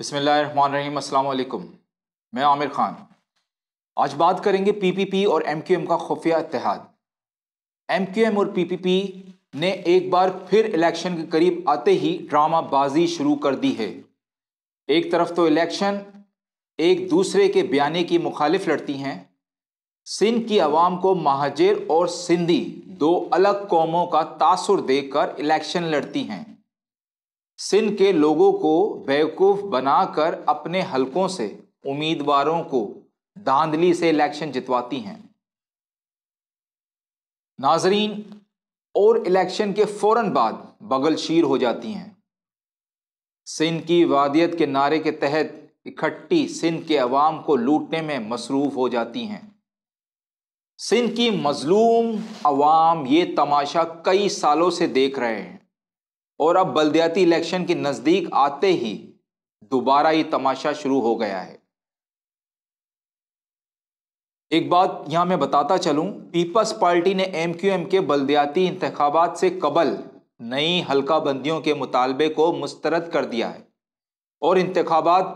बसमीम मैं आमिर ख़ान आज बात करेंगे पीपीपी और एमक्यूएम का खुफिया इतिहाद एमक्यूएम और पीपीपी ने एक बार फिर इलेक्शन के करीब आते ही ड्रामाबाजी शुरू कर दी है एक तरफ तो इलेक्शन एक दूसरे के बयाने की मुखालिफ लड़ती हैं सिंध की आवाम को महाजिर और सिंधी दो अलग कौमों का तासर देकर इलेक्शन लड़ती हैं सिंध के लोगों को बेवकूफ़ बनाकर अपने हलकों से उम्मीदवारों को धांधली से इलेक्शन जितवाती हैं नाजरीन और इलेक्शन के फ़ौर बाद बगलशीर हो जाती हैं सिंध की वादियत के नारे के तहत इकट्ठी सिंध के अवाम को लूटने में मसरूफ़ हो जाती हैं सिंध की मजलूम अवाम ये तमाशा कई सालों से देख रहे हैं और अब बलदियाती इलेक्शन के नज़दीक आते ही दोबारा ये तमाशा शुरू हो गया है एक बात यहाँ मैं बताता चलूँ पीपल्स पार्टी ने एम क्यू एम के बलदियाती इंतबात से कबल नई हल्का बंदियों के मुतालबे को मुस्तरद कर दिया है और इंतबात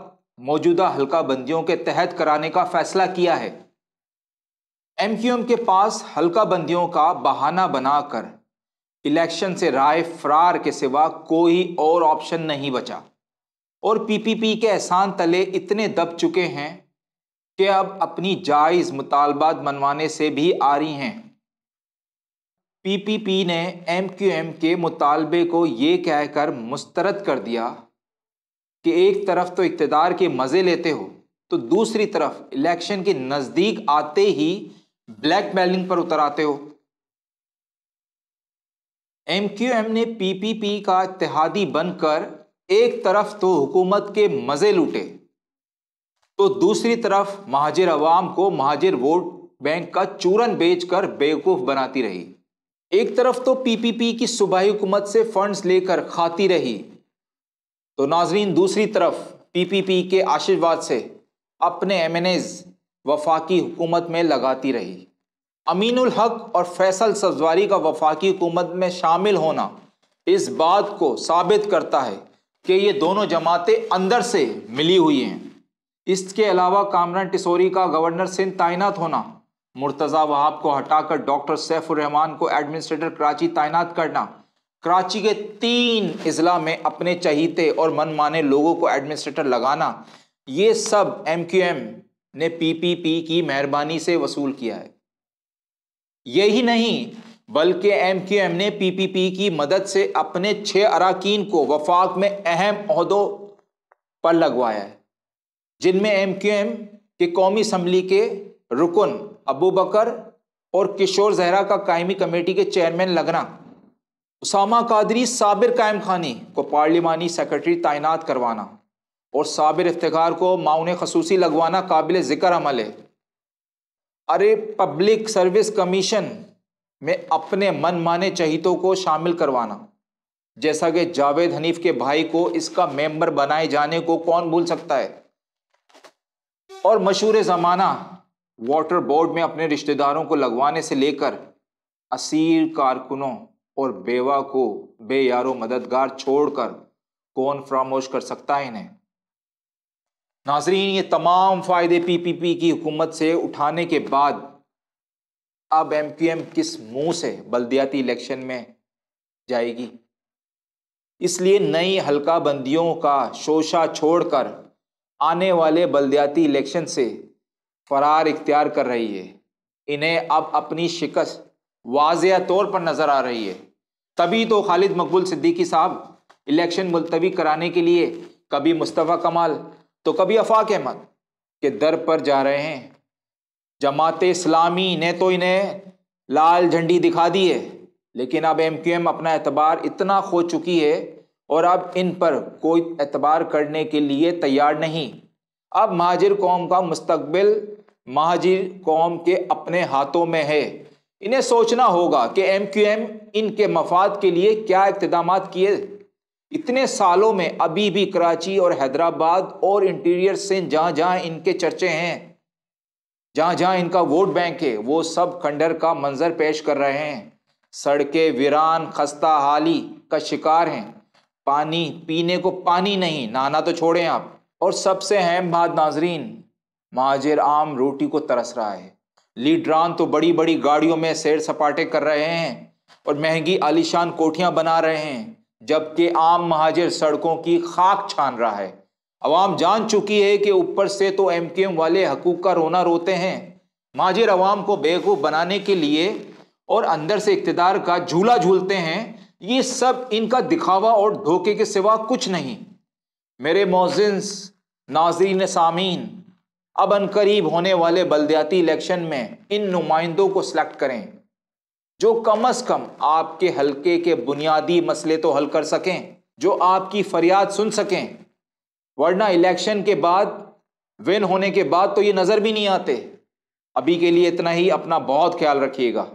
मौजूदा हल्का बंदियों के तहत कराने का फैसला किया है एम क्यू एम के पास हल्का बंदियों का बहाना बनाकर इलेक्शन से राय फरार के सिवा कोई और ऑप्शन नहीं बचा और पीपीपी के एहसान तले इतने दब चुके हैं कि अब अपनी जायज़ मुतालबात मनवाने से भी आ रही हैं पीपीपी ने एमक्यूएम के मुतालबे को ये कहकर मुस्तरद कर दिया कि एक तरफ तो इकतदार के मज़े लेते हो तो दूसरी तरफ इलेक्शन के नज़दीक आते ही ब्लैक मेलिंग पर उतर आते हो एम क्यू एम ने पीपीपी का इतिहादी बनकर एक तरफ तो हुकूमत के मज़े लूटे तो दूसरी तरफ महाजिर अवाम को महाजिर वोट बैंक का चूरन बेचकर बेवकूफ़ बनाती रही एक तरफ तो पीपीपी की सूबाई हुकूमत से फंड्स लेकर खाती रही तो नाजरीन दूसरी तरफ पीपीपी के आशीर्वाद से अपने एम एन एज वफाकी हुकूमत में लगाती रही अमीनुल हक और फैसल सब्जवारी का वफाकी हुकूमत में शामिल होना इस बात को साबित करता है कि ये दोनों जमातें अंदर से मिली हुई हैं इसके अलावा कामरान टिसोरी का गवर्नर सिंध तैनात होना मुर्तज़ा वहाब को हटाकर डॉक्टर सैफुररहमान को एडमिनिस्ट्रेटर कराची तैनात करना कराची के तीन अजला में अपने चहीते और मनमाने लोगों को एडमिनिस्ट्रेटर लगाना ये सब एम क्यू एम ने पी पी पी की मेहरबानी से वसूल किया है यही नहीं बल्कि एम क्यू एम ने पी पी पी की मदद से अपने छह अरकान को वफाक में अहम अहदों पर लगवाया है जिनमें एम क्यू एम के कौमी असम्बली के रुकन अबू बकर और किशोर जहरा का कायमी कमेटी के चेयरमैन लगना उसामा कादरी साबिर कायम खानी को पार्लिमानी सेक्रेटरी तैनात करवाना और साबिर इफ्तार को माउन खसूसी लगवाना काबिल ज़िक्र अमल है अरे पब्लिक सर्विस कमीशन में अपने मनमाने चहितों को शामिल करवाना जैसा कि जावेद हनीफ के भाई को इसका मेंबर बनाए जाने को कौन भूल सकता है और मशहूर ज़माना वाटर बोर्ड में अपने रिश्तेदारों को लगवाने से लेकर असीर कारकुनों और बेवा को बेयारो मददगार छोड़कर कौन फरामोश कर सकता है इन्हें नाजरीन ये तमाम फ़ायदे पी पी पी की हुकूमत से उठाने के बाद अब एम क्यू एम किस मुँह से बल्दियाती इलेक्शन में जाएगी इसलिए नई हल्का बंदियों का शोशा छोड़कर आने वाले बल्दियाती इलेक्शन से फरार इख्तियार कर रही है इन्हें अब अपनी शिकस्त वाज तौर पर नज़र आ रही है तभी तो खालिद मकबूल सिद्दीकी साहब इलेक्शन मुलतवी कराने के लिए कभी मुस्तफ़ा कमाल तो कभी अफाक अहमद के दर पर जा रहे हैं जमात इस्लामी ने तो इन्हें लाल झंडी दिखा दी है लेकिन अब एम क्यू एम अपना एतबार इतना खो चुकी है और अब इन पर कोई एतबार करने के लिए तैयार नहीं अब महाजिर कौम का मुस्तबिल महाजिर कौम के अपने हाथों में है इन्हें सोचना होगा कि एम क्यू एम इनके मफाद के लिए क्या इकदाम किए इतने सालों में अभी भी कराची और हैदराबाद और इंटीरियर से जहां जहां इनके चर्चे हैं जहां जहां इनका वोट बैंक है वो सब खंडर का मंजर पेश कर रहे हैं सड़कें वीरान खस्ता हाली का शिकार हैं पानी पीने को पानी नहीं नाना तो छोड़ें आप और सबसे अहम बात नाजरीन महाजिर आम रोटी को तरस रहा है लीडरान तो बड़ी बड़ी गाड़ियों में सैर सपाटे कर रहे हैं और महंगी आलिशान कोठियां बना रहे हैं जबकि आम महाजर सड़कों की खाक छान रहा है अवाम जान चुकी है कि ऊपर से तो एम के एम वाले हकूक का रोना रोते हैं महाजिर अवाम को बेवकूफ़ बनाने के लिए और अंदर से इकतदार का झूला झूलते हैं ये सब इनका दिखावा और धोखे के सिवा कुछ नहीं मेरे मोजिन्स नाजरीन सामीन अब अनकरीब होने वाले बलदयाती इलेक्शन में इन नुमाइंदों को सिलेक्ट करें जो कम अज कम आपके हलके के बुनियादी मसले तो हल कर सकें जो आपकी फरियाद सुन सकें वरना इलेक्शन के बाद विन होने के बाद तो ये नज़र भी नहीं आते अभी के लिए इतना ही अपना बहुत ख्याल रखिएगा